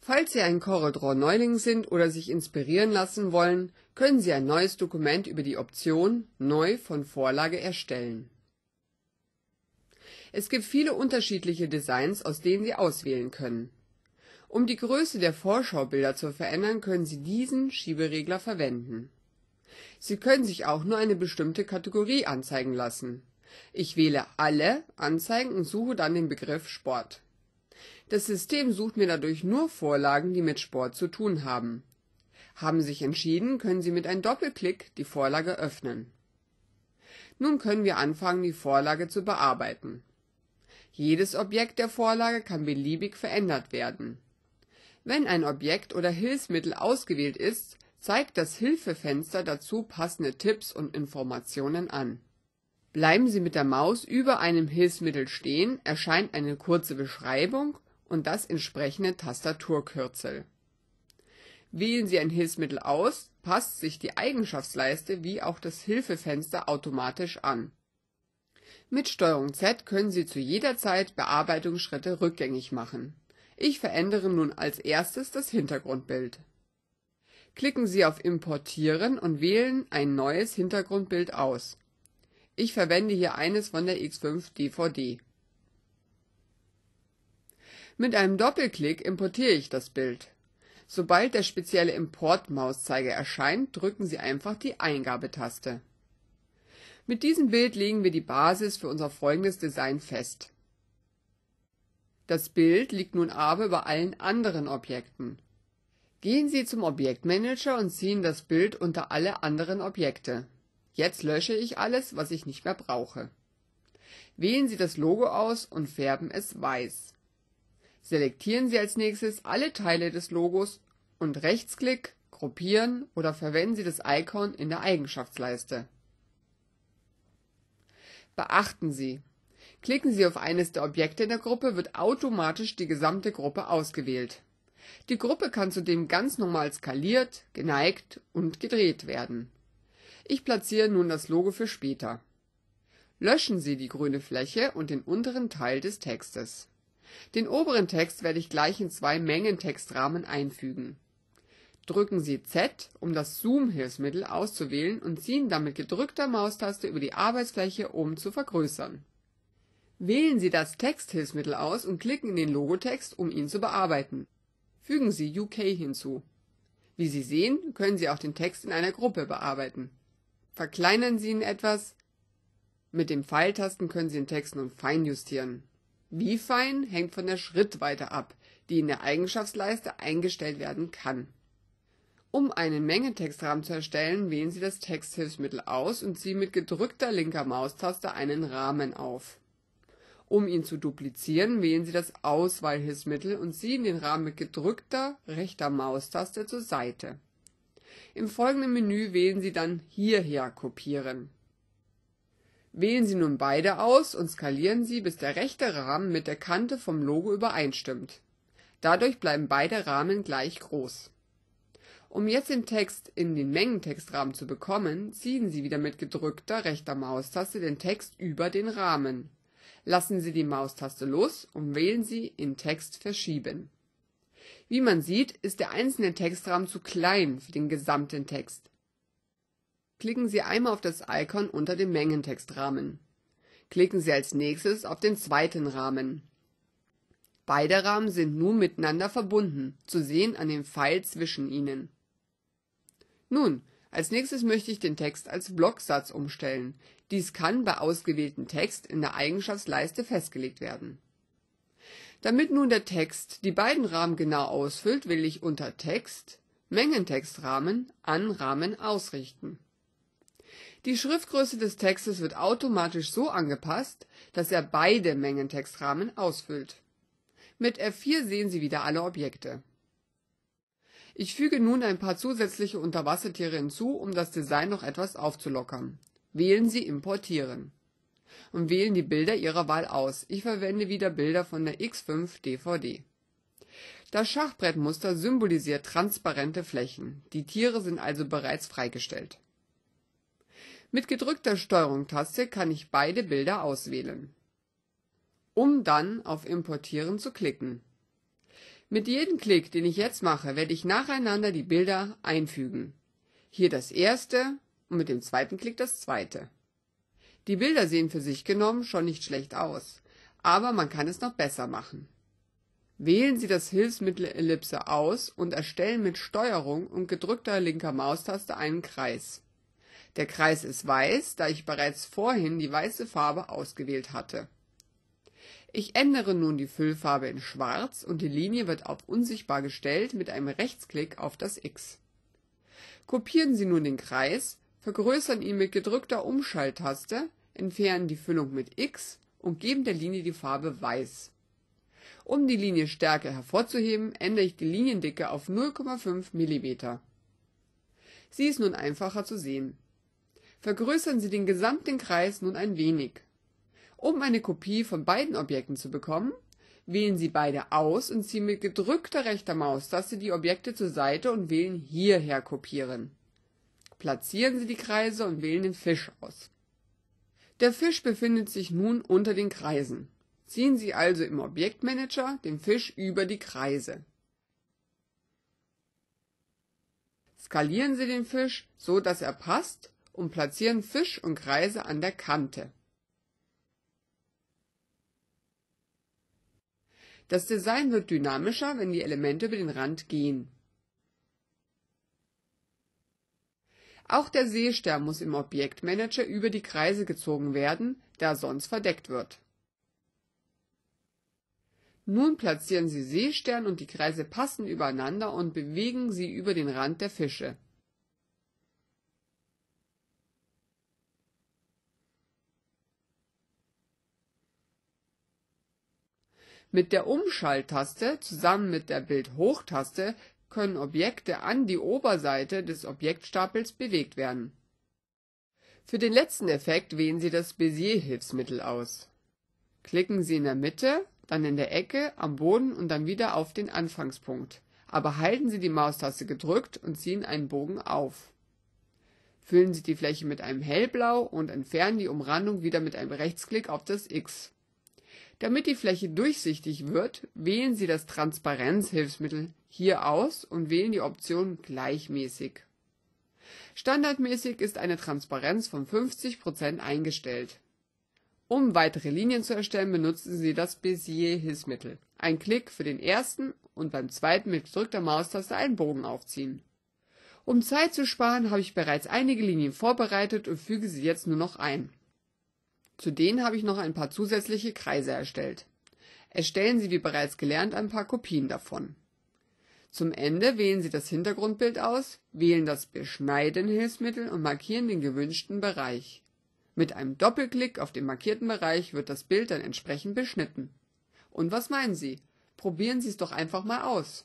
Falls Sie ein CorelDRAW Neuling sind oder sich inspirieren lassen wollen, können Sie ein neues Dokument über die Option Neu von Vorlage erstellen. Es gibt viele unterschiedliche Designs, aus denen Sie auswählen können. Um die Größe der Vorschaubilder zu verändern, können Sie diesen Schieberegler verwenden. Sie können sich auch nur eine bestimmte Kategorie anzeigen lassen. Ich wähle Alle anzeigen und suche dann den Begriff Sport das System sucht mir dadurch nur Vorlagen, die mit Sport zu tun haben. Haben sich entschieden, können Sie mit einem Doppelklick die Vorlage öffnen. Nun können wir anfangen, die Vorlage zu bearbeiten. Jedes Objekt der Vorlage kann beliebig verändert werden. Wenn ein Objekt oder Hilfsmittel ausgewählt ist, zeigt das Hilfefenster dazu passende Tipps und Informationen an. Bleiben Sie mit der Maus über einem Hilfsmittel stehen, erscheint eine kurze Beschreibung und das entsprechende Tastaturkürzel. Wählen Sie ein Hilfsmittel aus, passt sich die Eigenschaftsleiste wie auch das Hilfefenster automatisch an. Mit STRG-Z können Sie zu jeder Zeit Bearbeitungsschritte rückgängig machen. Ich verändere nun als erstes das Hintergrundbild. Klicken Sie auf Importieren und wählen ein neues Hintergrundbild aus. Ich verwende hier eines von der X5 DVD. Mit einem Doppelklick importiere ich das Bild. Sobald der spezielle Import-Mauszeiger erscheint, drücken Sie einfach die Eingabetaste. Mit diesem Bild legen wir die Basis für unser folgendes Design fest. Das Bild liegt nun aber über allen anderen Objekten. Gehen Sie zum Objektmanager und ziehen das Bild unter alle anderen Objekte. Jetzt lösche ich alles, was ich nicht mehr brauche. Wählen Sie das Logo aus und färben es weiß. Selektieren Sie als Nächstes alle Teile des Logos und Rechtsklick Gruppieren oder verwenden Sie das Icon in der Eigenschaftsleiste. Beachten Sie: Klicken Sie auf eines der Objekte in der Gruppe, wird automatisch die gesamte Gruppe ausgewählt. Die Gruppe kann zudem ganz normal skaliert, geneigt und gedreht werden. Ich platziere nun das Logo für später. Löschen Sie die grüne Fläche und den unteren Teil des Textes den oberen Text werde ich gleich in zwei Mengentextrahmen einfügen. Drücken Sie Z, um das Zoom-Hilfsmittel auszuwählen und ziehen dann mit gedrückter Maustaste über die Arbeitsfläche, um zu vergrößern. Wählen Sie das Texthilfsmittel aus und klicken in den Logotext, um ihn zu bearbeiten. Fügen Sie UK hinzu. Wie Sie sehen, können Sie auch den Text in einer Gruppe bearbeiten. Verkleinern Sie ihn etwas. Mit dem Pfeiltasten können Sie den Text nun fein justieren. Wie fein hängt von der Schrittweite ab, die in der Eigenschaftsleiste eingestellt werden kann. Um einen Mengentextrahmen zu erstellen, wählen Sie das Texthilfsmittel aus und ziehen mit gedrückter linker Maustaste einen Rahmen auf. Um ihn zu duplizieren, wählen Sie das Auswahlhilfsmittel und ziehen den Rahmen mit gedrückter rechter Maustaste zur Seite. Im folgenden Menü wählen Sie dann Hierher kopieren Wählen Sie nun beide aus und skalieren Sie, bis der rechte Rahmen mit der Kante vom Logo übereinstimmt. Dadurch bleiben beide Rahmen gleich groß. Um jetzt den Text in den Mengentextrahmen zu bekommen, ziehen Sie wieder mit gedrückter rechter Maustaste den Text über den Rahmen. Lassen Sie die Maustaste los und wählen Sie in Text verschieben. Wie man sieht, ist der einzelne Textrahmen zu klein für den gesamten Text klicken Sie einmal auf das Icon unter dem Mengentextrahmen. Klicken Sie als nächstes auf den zweiten Rahmen. Beide Rahmen sind nun miteinander verbunden, zu sehen an dem Pfeil zwischen ihnen. Nun, als nächstes möchte ich den Text als Blocksatz umstellen. Dies kann bei ausgewählten Text in der Eigenschaftsleiste festgelegt werden. Damit nun der Text die beiden Rahmen genau ausfüllt, will ich unter Text Mengentextrahmen an Rahmen ausrichten. Die Schriftgröße des Textes wird automatisch so angepasst, dass er beide Mengen Textrahmen ausfüllt. Mit F4 sehen Sie wieder alle Objekte. Ich füge nun ein paar zusätzliche Unterwassertiere hinzu, um das Design noch etwas aufzulockern. Wählen Sie Importieren und wählen die Bilder Ihrer Wahl aus. Ich verwende wieder Bilder von der X5 DVD. Das Schachbrettmuster symbolisiert transparente Flächen. Die Tiere sind also bereits freigestellt. Mit gedrückter Strg-Taste kann ich beide Bilder auswählen, um dann auf Importieren zu klicken. Mit jedem Klick, den ich jetzt mache, werde ich nacheinander die Bilder einfügen. Hier das erste und mit dem zweiten Klick das zweite. Die Bilder sehen für sich genommen schon nicht schlecht aus, aber man kann es noch besser machen. Wählen Sie das Hilfsmittel Ellipse aus und erstellen mit Steuerung und gedrückter linker Maustaste einen Kreis. Der Kreis ist weiß, da ich bereits vorhin die weiße Farbe ausgewählt hatte. Ich ändere nun die Füllfarbe in schwarz und die Linie wird auf unsichtbar gestellt mit einem Rechtsklick auf das X. Kopieren Sie nun den Kreis, vergrößern ihn mit gedrückter Umschalttaste, entfernen die Füllung mit X und geben der Linie die Farbe weiß. Um die Linie stärker hervorzuheben, ändere ich die Liniendicke auf 0,5 mm. Sie ist nun einfacher zu sehen vergrößern Sie den gesamten Kreis nun ein wenig. Um eine Kopie von beiden Objekten zu bekommen, wählen Sie beide aus und ziehen mit gedrückter rechter Maustaste die Objekte zur Seite und wählen Hierher kopieren. Platzieren Sie die Kreise und wählen den Fisch aus. Der Fisch befindet sich nun unter den Kreisen. Ziehen Sie also im Objektmanager den Fisch über die Kreise. Skalieren Sie den Fisch, so dass er passt und platzieren Fisch und Kreise an der Kante. Das Design wird dynamischer, wenn die Elemente über den Rand gehen. Auch der Seestern muss im Objektmanager über die Kreise gezogen werden, da er sonst verdeckt wird. Nun platzieren Sie Seestern und die Kreise passend übereinander und bewegen sie über den Rand der Fische. Mit der Umschalttaste zusammen mit der Bildhochtaste können Objekte an die Oberseite des Objektstapels bewegt werden. Für den letzten Effekt wählen Sie das Bezier-Hilfsmittel aus. Klicken Sie in der Mitte, dann in der Ecke, am Boden und dann wieder auf den Anfangspunkt. Aber halten Sie die Maustaste gedrückt und ziehen einen Bogen auf. Füllen Sie die Fläche mit einem Hellblau und entfernen die Umrandung wieder mit einem Rechtsklick auf das X. Damit die Fläche durchsichtig wird, wählen Sie das Transparenz-Hilfsmittel hier aus und wählen die Option Gleichmäßig. Standardmäßig ist eine Transparenz von 50 eingestellt. Um weitere Linien zu erstellen, benutzen Sie das bézier hilfsmittel Ein Klick für den ersten und beim zweiten mit gedrückter Maustaste einen Bogen aufziehen. Um Zeit zu sparen, habe ich bereits einige Linien vorbereitet und füge sie jetzt nur noch ein zu denen habe ich noch ein paar zusätzliche Kreise erstellt. Erstellen Sie wie bereits gelernt ein paar Kopien davon. Zum Ende wählen Sie das Hintergrundbild aus, wählen das Beschneiden-Hilfsmittel und markieren den gewünschten Bereich. Mit einem Doppelklick auf den markierten Bereich wird das Bild dann entsprechend beschnitten. Und was meinen Sie? Probieren Sie es doch einfach mal aus.